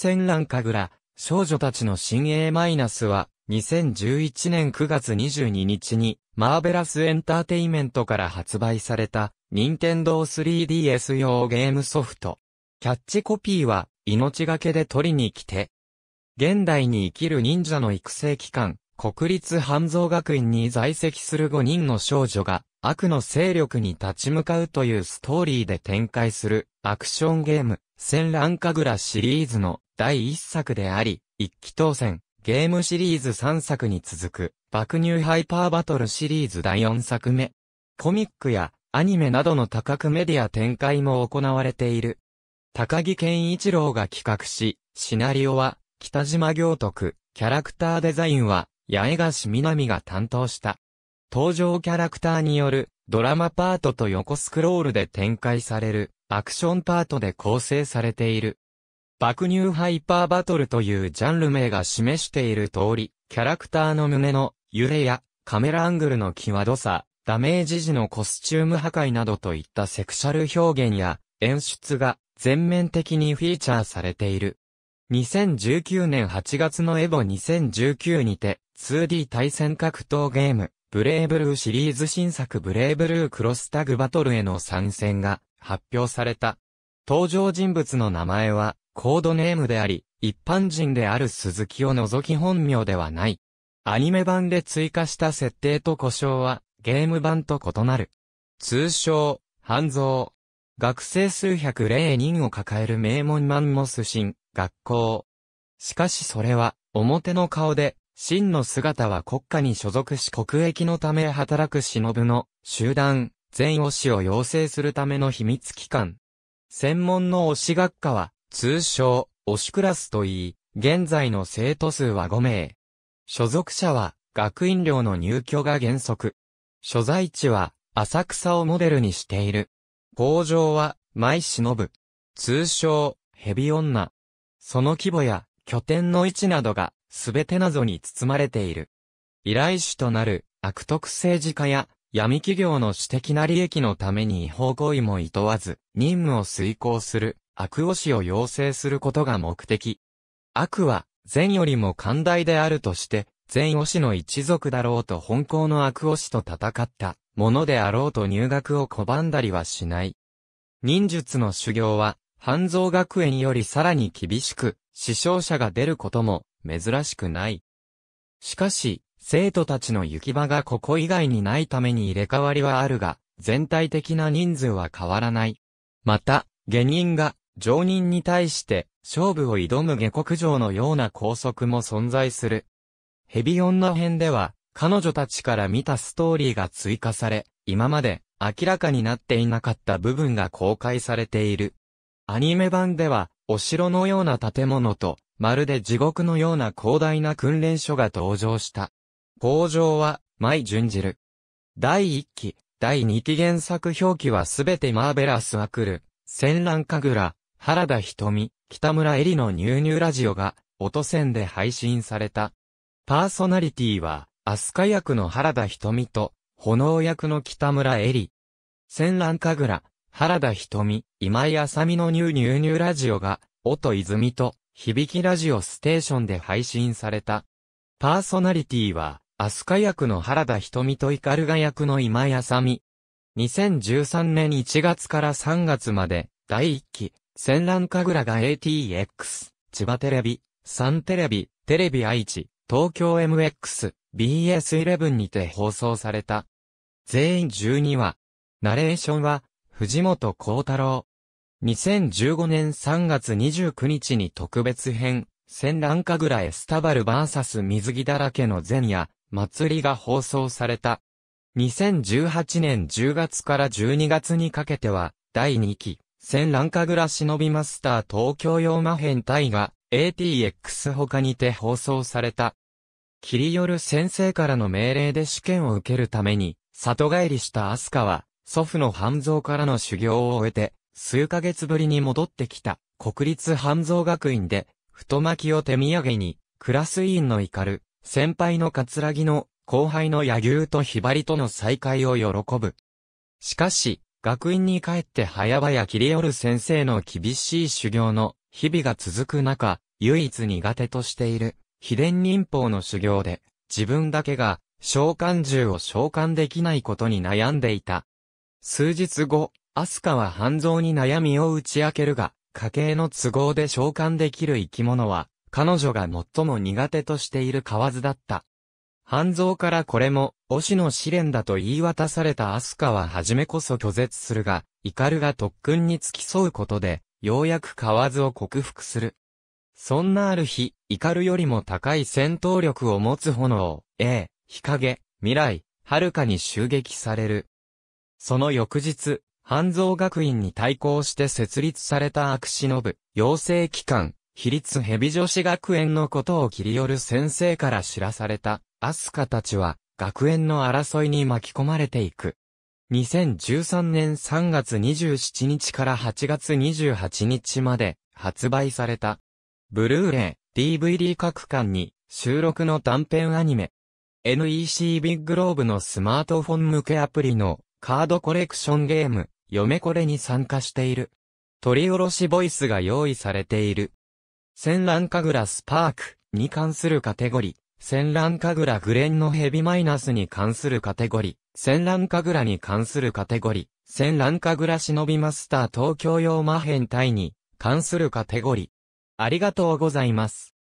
戦乱神楽、少女たちの新 A- は、2011年9月22日に、マーベラスエンターテイメントから発売された、任天堂 3DS 用ゲームソフト。キャッチコピーは、命がけで取りに来て。現代に生きる忍者の育成機関、国立半蔵学院に在籍する5人の少女が、悪の勢力に立ち向かうというストーリーで展開するアクションゲーム、戦乱神ラシリーズの第1作であり、一期当選、ゲームシリーズ3作に続く、爆乳ハイパーバトルシリーズ第4作目。コミックやアニメなどの多角メディア展開も行われている。高木健一郎が企画し、シナリオは北島行徳、キャラクターデザインは八重樫南が担当した。登場キャラクターによるドラマパートと横スクロールで展開されるアクションパートで構成されている。爆乳ハイパーバトルというジャンル名が示している通り、キャラクターの胸の揺れやカメラアングルの際どさ、ダメージ時のコスチューム破壊などといったセクシャル表現や演出が全面的にフィーチャーされている。2019年8月のエボ2019にて 2D 対戦格闘ゲームブレイブルーシリーズ新作ブレイブルークロスタグバトルへの参戦が発表された。登場人物の名前はコードネームであり、一般人である鈴木を除き本名ではない。アニメ版で追加した設定と故障はゲーム版と異なる。通称、半蔵。学生数百例人を抱える名門マンモス新学校。しかしそれは表の顔で真の姿は国家に所属し国益のため働く忍の集団、全推しを養成するための秘密機関。専門の推し学科は、通称、推しクラスといい、現在の生徒数は5名。所属者は、学院寮の入居が原則。所在地は、浅草をモデルにしている。工場は、舞忍。通称、蛇女。その規模や、拠点の位置などが、すべて謎に包まれている。依頼主となる悪徳政治家や闇企業の私的な利益のために違法行為も厭わず、任務を遂行する、悪推しを要請することが目的。悪は、善よりも寛大であるとして、善推しの一族だろうと本校の悪推しと戦ったものであろうと入学を拒んだりはしない。忍術の修行は、半蔵学園よりさらに厳しく、死傷者が出ることも、珍しくない。しかし、生徒たちの行き場がここ以外にないために入れ替わりはあるが、全体的な人数は変わらない。また、下人が上人に対して勝負を挑む下克上のような拘束も存在する。ヘビ女編では、彼女たちから見たストーリーが追加され、今まで明らかになっていなかった部分が公開されている。アニメ版では、お城のような建物とまるで地獄のような広大な訓練所が登場した。工場は、毎準じる。第1期、第2期原作表記はすべてマーベラスアクル、戦乱神楽、原田瞳、北村恵里のニューニューラジオが、音線で配信された。パーソナリティは、アスカ役の原田瞳と、炎役の北村恵里。戦乱神楽、原田瞳、今井あさみのニューニューニューラジオが、音泉と、響きラジオステーションで配信された。パーソナリティは、アスカ役の原田瞳とイカルガ役の今やさみ。2013年1月から3月まで、第1期、戦乱神楽が ATX、千葉テレビ、サンテレビ、テレビ愛知、東京 MX、BS11 にて放送された。全員12話。ナレーションは、藤本幸太郎。2015年3月29日に特別編、戦乱ぐらエスタバルバーサス水着だらけの前夜、祭りが放送された。2018年10月から12月にかけては、第2期、戦乱ぐら忍びマスター東京用魔編隊が、ATX 他にて放送された。霧夜先生からの命令で試験を受けるために、里帰りしたアスカは、祖父の半蔵からの修行を終えて、数ヶ月ぶりに戻ってきた、国立半蔵学院で、太巻きを手土産に、クラス委員の怒る、先輩のラギの、後輩の柳生とひばりとの再会を喜ぶ。しかし、学院に帰って早々切り寄る先生の厳しい修行の日々が続く中、唯一苦手としている、秘伝忍法の修行で、自分だけが、召喚獣を召喚できないことに悩んでいた。数日後、アスカは半蔵に悩みを打ち明けるが、家計の都合で召喚できる生き物は、彼女が最も苦手としている蛙だった。半蔵からこれも、推しの試練だと言い渡されたアスカは初めこそ拒絶するが、イカルが特訓に付き添うことで、ようやくズを克服する。そんなある日、イカルよりも高い戦闘力を持つ炎を、A、日陰、未来、遥かに襲撃される。その翌日、半蔵学院に対抗して設立された悪忍の部、養成機関、比率蛇女子学園のことを切り寄る先生から知らされた、アスカたちは、学園の争いに巻き込まれていく。2013年3月27日から8月28日まで発売された。ブルーレイ、DVD 各館に収録の短編アニメ。NEC ビッグローブのスマートフォン向けアプリのカードコレクションゲーム、嫁これに参加している。取り下ろしボイスが用意されている。戦乱グラスパークに関するカテゴリー。戦乱グラグレンのヘビマイナスに関するカテゴリー。戦乱グラに関するカテゴリー。戦乱グラ忍びマスター東京用魔変隊に関するカテゴリー。ありがとうございます。